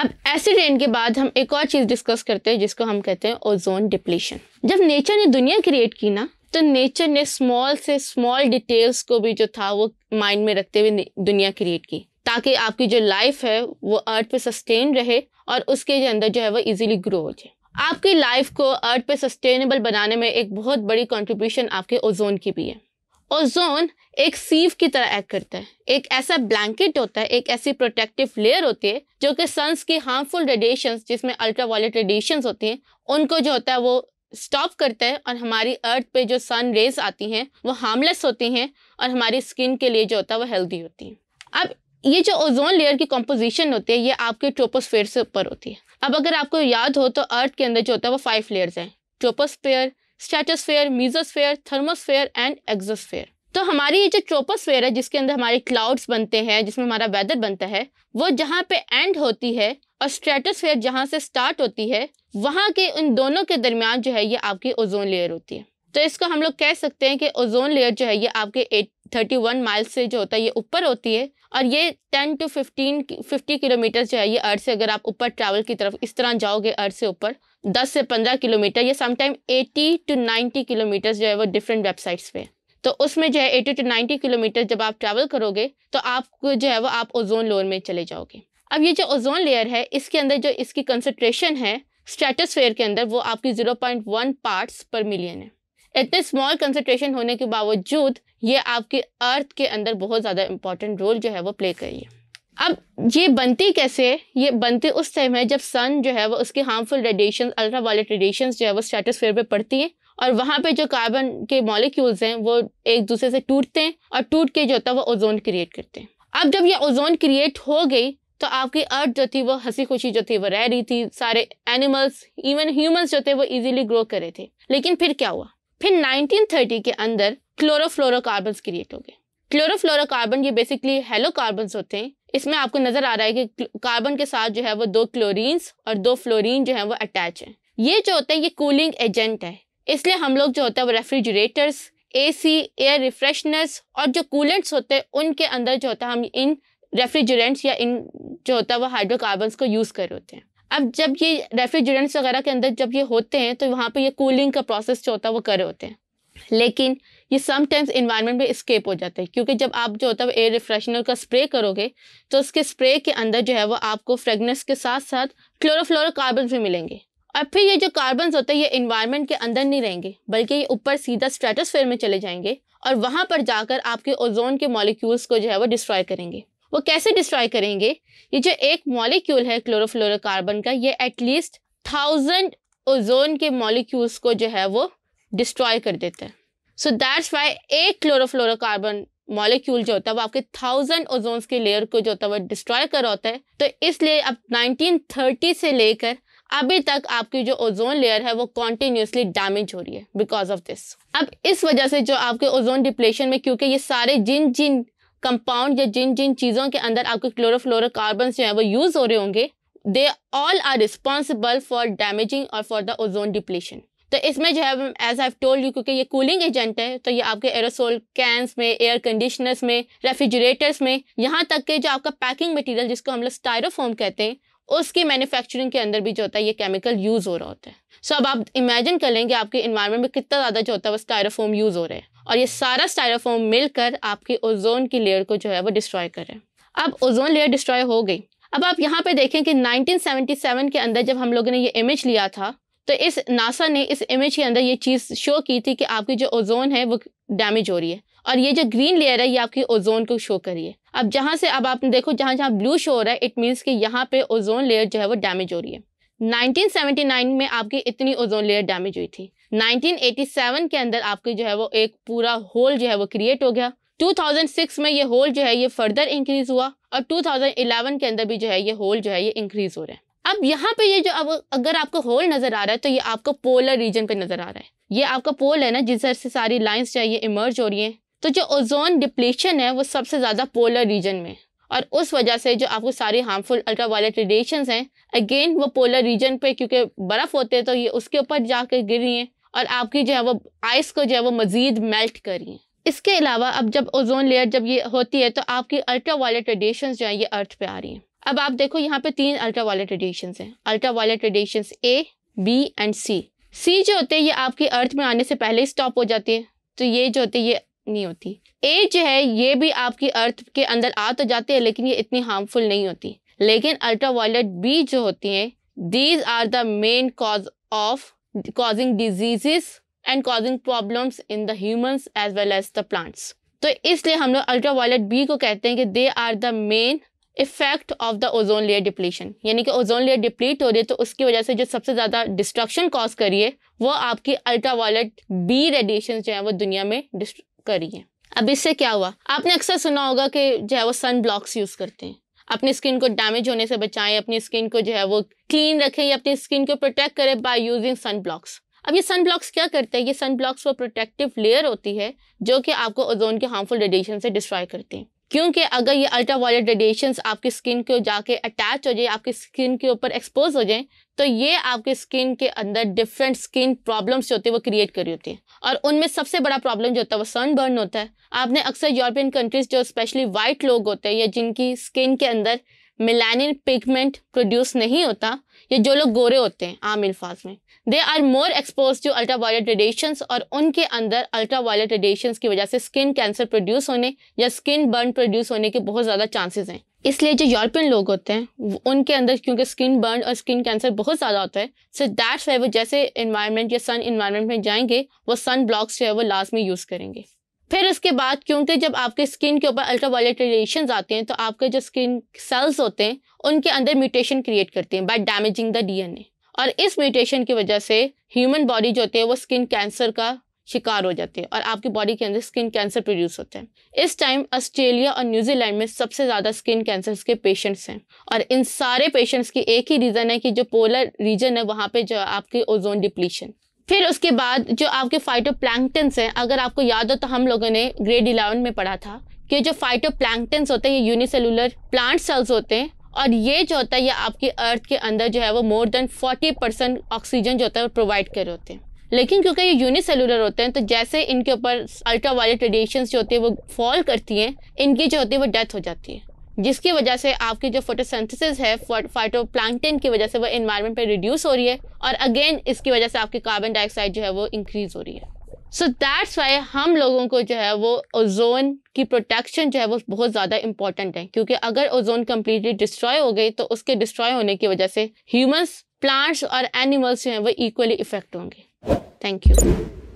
अब ऐसे रेन के बाद हम एक और चीज़ डिस्कस करते हैं जिसको हम कहते हैं ओजोन डिप्लीशन जब नेचर ने दुनिया क्रिएट की ना तो नेचर ने स्मॉल से स्मॉल डिटेल्स को भी जो था वो माइंड में रखते हुए दुनिया क्रिएट की ताकि आपकी जो लाइफ है वो अर्थ पे सस्टेन रहे और उसके अंदर जो है वो इजीली ग्रो हो जाए आपकी लाइफ को अर्थ पे सस्टेनेबल बनाने में एक बहुत बड़ी कंट्रीब्यूशन आपके ओजोन की भी है ओजोन एक सीव की तरह एक्ट करता है एक ऐसा ब्लैंकेट होता है एक ऐसी प्रोटेक्टिव लेयर होती है जो कि सन्स की हार्मफुल रेडिएशन जिसमें अल्ट्रावायलेट रेडिएशन होती हैं उनको जो होता है वो स्टॉप करता है और हमारी अर्थ पे जो सन रेज आती हैं वो हार्मलेस होती हैं और हमारी स्किन के लिए जो होता है वो हेल्दी होती है अब ये जो ओजोन लेयर की कॉम्पोजिशन होती है ये आपके ट्रोपोस्फेयर से ऊपर होती है अब अगर आपको याद हो तो अर्थ के अंदर जो होता है वो फाइव लेयर्स हैं troposphere stratosphere mesosphere thermosphere and exosphere तो हमारी ये जो ट्रोपोस्फेयर है जिसके अंदर हमारे क्लाउड्स बनते हैं जिसमें हमारा वेदर बनता है वो जहाँ पे एंड होती है और स्ट्रेटोस्फेयर जहाँ से स्टार्ट होती है वहाँ के उन दोनों के दरमियान जो है ये आपकी ओजोन लेयर होती है तो इसको हम लोग कह सकते हैं कि ओजोन लेयर जो है ये आपके थर्टी वन माइल्स से जो होता है ये ऊपर होती है और ये ten to fifteen fifty kilometre जो है ये अर्थ से अगर आप ऊपर ट्रैवल की तरफ इस तरह जाओगे अर्थ से ऊपर दस से पंद्रह किलोमीटर या sometime eighty to ninety kilometre जो है वो डिफरेंट वेबसाइट्स पे तो उसमें जो है एटी टू नाइन्टी किलोमीटर जब आप ट्रैवल करोगे तो आपको जो है वो आप ओजोन लोअर में चले जाओगे अब ये जो ओजोन लेयर है इसके अंदर जो इसकी कंसनट्रेशन है स्ट्रेटोस्फेयर के अंदर वो आपकी zero point one parts per million है इतने स्मॉल कंसेंट्रेशन होने के बावजूद ये आपकी अर्थ के अंदर बहुत ज़्यादा इंपॉर्टेंट रोल जो है वो प्ले करिए अब ये बनती कैसे ये बनती उस टाइम है जब सन जो है वो उसके harmful radiation ultra violet radiation जो है वो स्ट्रेटोस्फेयर पे पड़ती हैं और वहाँ पे जो कार्बन के मॉलिक्यूल्स हैं वो एक दूसरे से टूटते हैं और टूट के जो होता है वो ओजोन क्रिएट करते हैं अब जब ये ओजोन क्रिएट हो गई तो आपकी अर्थ जो थी वो हंसी खुशी जो थी वो रह रही थी सारे एनिमल्स इवन ह्यूमंस जो थे वो ईजिली ग्रो कर रहे थे लेकिन फिर क्या हुआ फिर 1930 के अंदर क्लोरोफ्लोरोकार्बन क्रिएट हो गए क्लोरोफ्लोरोकार्बन ये बेसिकली हेलो कार्बन होते हैं इसमें आपको नजर आ रहा है कि कार्बन के साथ जो है वो दो क्लोरीन्स और दो फ्लोरीन जो है वो अटैच है ये जो होता है ये कूलिंग एजेंट है इसलिए हम लोग जो होता है वो रेफ्रिजरेटर्स एसी एयर रिफ्रेशनर्स और जो कूलेंट्स होते हैं उनके अंदर जो होता है हम इन रेफ्रिजरेंट्स या इन जो होता है वो हाइड्रोकार्बन को यूज़ कर रहे होते हैं अब जब ये रेफ्रिजरेंट्स वगैरह के अंदर जब ये होते हैं तो वहाँ पे ये कूलिंग का प्रोसेस जो होता है वो करे होते हैं लेकिन ये समटाइम्स इन्वायरमेंट में स्केप हो जाता है क्योंकि जब आप जो होता है एयर रिफ्रेशनर का स्प्रे करोगे तो उसके स्प्रे के अंदर जो है वो आपको फ्रेगनेंस के साथ साथ क्लोरोफ्लोरो कार्बन भी मिलेंगे और फिर ये जो कार्बन होते हैं ये इन्वायरमेंट के अंदर नहीं रहेंगे बल्कि ये ऊपर सीधा स्ट्रेटोस्फेयर में चले जाएंगे और वहाँ पर जाकर आपके ओजोन के मॉलिक्यूल्स को जो है वो डिस्ट्रॉय करेंगे वो कैसे डिस्ट्रॉय करेंगे ये जो एक मॉलिक्यूल है क्लोरोफ्लोरोकार्बन का ये एटलीस्ट थाउजेंड ओजोन के मॉलिक्यूल्स को जो है वो डिस्ट्रॉय कर देते हैं सो दैट्स वाई एक क्लोरोफ्लोरोकार्बन मॉलिक्यूल जो होता है वो आपके थाउजेंड ओजोन्स के लेयर को जो होता है वो डिस्ट्रॉय कर होता है तो इसलिए अब 1930 से लेकर अभी तक आपकी जो ओजोन लेयर है वो कॉन्टिन्यूसली डैमेज हो रही है बिकॉज ऑफ दिस अब इस वजह से जो आपके ओजोन डिप्लेशन में क्योंकि ये सारे जिन जिन कंपाउंड या जिन जिन चीज़ों के अंदर आपके क्लोरोफ्लोरोकार्बन जो है वो यूज़ हो रहे होंगे they all are responsible for damaging और फॉर द ओजोन डिप्लेशन तो इसमें जो है एज आई टोल्ड यू क्योंकि ये कूलिंग एजेंट है तो ये आपके एरोसोल कैंस में एयर कंडीशनर्स में रेफ्रिजरेटर्स में यहाँ तक के जो आपका पैकिंग मटेरियल जिसको हम लोग स्टायरोफोम कहते हैं उसकी मैन्युफैक्चरिंग के अंदर भी जो होता है ये केमिकल यूज़ हो रहा होता है सो so, अब आप इमेजिन कर लेंगे आपके इन्वायरमेंट में कितना ज़्यादा जो होता है वो स्टायरोफोम यूज़ हो रहा है और ये सारा स्टायराफोम मिलकर आपकी ओजोन की लेयर को जो है वो डिस्ट्रॉय कर रहे हैं अब ओजोन लेयर डिस्ट्रॉय हो गई अब आप यहाँ पे देखें कि 1977 के अंदर जब हम लोगों ने ये इमेज लिया था तो इस नासा ने इस इमेज के अंदर ये चीज़ शो की थी कि आपकी जो ओजोन है वो डैमेज हो रही है और ये जो ग्रीन लेयर है ये आपकी ओजोन को शो है अब जहाँ से अब आपने देखो जहाँ जहाँ ब्लू शो हो रहा है इट मीन्स कि यहाँ पे ओजोन लेयर जो है वो डैमेज हो रही है 1979 में आपकी इतनी ओजोन लेयर डैमेज हुई थी 1987 के अंदर आपके जो है वो एक पूरा होल जो है वो क्रिएट हो गया 2006 में ये होल जो है ये फर्दर इंक्रीज हुआ और 2011 के अंदर भी जो है ये होल जो है ये इंक्रीज हो रहा है अब यहाँ पे ये जो अब अगर आपको होल नजर आ रहा है तो ये आपको पोलर रीजन पे नजर आ रहा है ये आपका पोल है ना तरह से सारी लाइन्स जो है ये इमर्ज हो रही है तो जो ओजोन डिप्लेशन है वो सबसे ज़्यादा पोलर रीजन में और उस वजह से जो आपको सारे हार्मफुल अल्ट्रा वायलेट रेडिएशन हैं अगेन वो पोलर रीजन पे क्योंकि बर्फ़ होते हैं तो ये उसके ऊपर जाके गिर रही हैं और आपकी जो है वो आइस को जो है वो मज़ीद मेल्ट करिए इसके अलावा अब जब ओजोन लेयर जब ये होती है तो आपकी अल्ट्रा वायलेट रेडिएशन जो है ये अर्थ पे आ रही हैं अब आप देखो यहाँ पे तीन अल्ट्रा वायलेट रेडिएशन हैं ultra violet radiation A B and C C जो होते हैं ये आपकी अर्थ में आने से पहले ही स्टॉप हो जाती है तो ये जो होती है ये नहीं होती ए जो है ये भी आपकी अर्थ के अंदर आ तो जाती है लेकिन ये इतनी हार्मफुल नहीं होती लेकिन अल्ट्रा वायलेट बी जो होती हैं these are the main cause of causing diseases and causing problems in the humans as well as the plants. तो इसलिए हम लोग अल्ट्रावायलेट बी को कहते हैं कि they are the main effect of the ozone layer depletion यानी कि ओजोन लेयर डिप्लीट हो रही है तो उसकी वजह से जो सबसे ज़्यादा डिस्ट्रक्शन कॉज करी है वो आपकी अल्ट्रावायलेट बी रेडिएशन जो है वो दुनिया में करी है अब इससे क्या हुआ आपने अक्सर सुना होगा कि जो है वो सन ब्लॉक्स यूज़ करते हैं अपनी स्किन को डैमेज होने से बचाएं अपनी स्किन को जो है वो क्लीन रखें या अपनी स्किन को प्रोटेक्ट करें बाय यूजिंग सन ब्लॉक्स अब ये सन ब्लॉक्स क्या करते हैं ये सन ब्लॉक्स वो प्रोटेक्टिव लेयर होती है जो कि आपको ओजोन के हार्मफुल रेडिएशन से डिस्ट्रॉय करती हैं क्योंकि अगर ये अल्ट्रा वायलेट रेडिएशन आपकी स्किन को जाके अटैच हो जाए आपकी स्किन के ऊपर एक्सपोज हो जाए तो ये आपके स्किन के अंदर डिफरेंट स्किन प्रॉब्लम्स जो होती है वो क्रिएट करी होती है और उनमें सबसे बड़ा प्रॉब्लम जो होता है वो सन बर्न होता है आपने अक्सर यूरोपियन कंट्रीज जो स्पेशली वाइट लोग होते हैं या जिनकी स्किन के अंदर मिलानिन पिगमेंट प्रोड्यूस नहीं होता या जो लोग गोरे होते हैं आम अल्फाज में they are more expose to ultra violet radiations और उनके अंदर अल्ट्रा वायलेट रेडिएशंस की वजह से स्किन कैंसर प्रोड्यूस होने या स्किन बर्न प्रोड्यूस होने के बहुत ज़्यादा चांसेस हैं इसलिए जो यूरोपियन लोग होते हैं उनके अंदर क्योंकि स्किन बर्न और स्किन कैंसर बहुत ज़्यादा होता है सो दैट्स वाई वो जैसे इन्वायरमेंट या सन इन्वायरमेंट में जाएंगे वो सन ब्लॉक्स जो है वो लाजमी यूज़ करेंगे फिर इसके बाद क्योंकि जब आपके स्किन के ऊपर अल्ट्रा वायलेट रेडिएशन आते हैं तो आपके जो स्किन सेल्स होते हैं उनके अंदर म्यूटेशन क्रिएट करते हैं बाय डैमेजिंग द डीएनए और इस म्यूटेशन की वजह से ह्यूमन बॉडी जो होती है वो स्किन कैंसर का शिकार हो जाते हैं और आपकी बॉडी के अंदर स्किन कैंसर प्रोड्यूस होते हैं इस टाइम ऑस्ट्रेलिया और न्यूजीलैंड में सबसे ज़्यादा स्किन कैंसर के पेशेंट्स हैं और इन सारे पेशेंट्स की एक ही रीज़न है कि जो पोलर रीजन है वहाँ पे जो आपकी ओजोन डिप्लीशन फिर उसके बाद जो आपके फाइटो हैं अगर आपको याद हो तो हम लोगों ने ग्रेड इलेवन में पढ़ा था कि जो फाइटो होते हैं ये यूनिसेलुलर प्लांट सेल्स होते हैं और ये जो होता है ये आपकी अर्थ के अंदर जो है वो more than forty percent oxygen जो होता है वो प्रोवाइड कर रहे होते हैं लेकिन क्योंकि ये यूनिसेलुलर होते हैं तो जैसे इनके ऊपर अल्ट्रा वायलेट रेडिएशन जो होती है वो फॉल करती हैं इनकी जो होती है वो डेथ हो जाती है जिसकी वजह से आपकी जो फोटोसेंथिस है फाइटोप्लांटन की वजह से वो इन्वायरमेंट पे रिड्यूस हो रही है और अगेन इसकी वजह से आपकी कार्बन डाइऑक्साइड जो है वो इंक्रीज हो रही है सो दैट्स वाई हम लोगों को जो है वो ओजोन की प्रोटेक्शन जो है वो बहुत ज़्यादा इंपॉर्टेंट है क्योंकि अगर ओजोन कम्प्लीटली डिस्ट्रॉय हो गई तो उसके डिस्ट्रॉय होने की वजह से ह्यूमन्स प्लांट्स और एनिमल्स जो हैं वो इक्वली इफेक्ट होंगे थैंक यू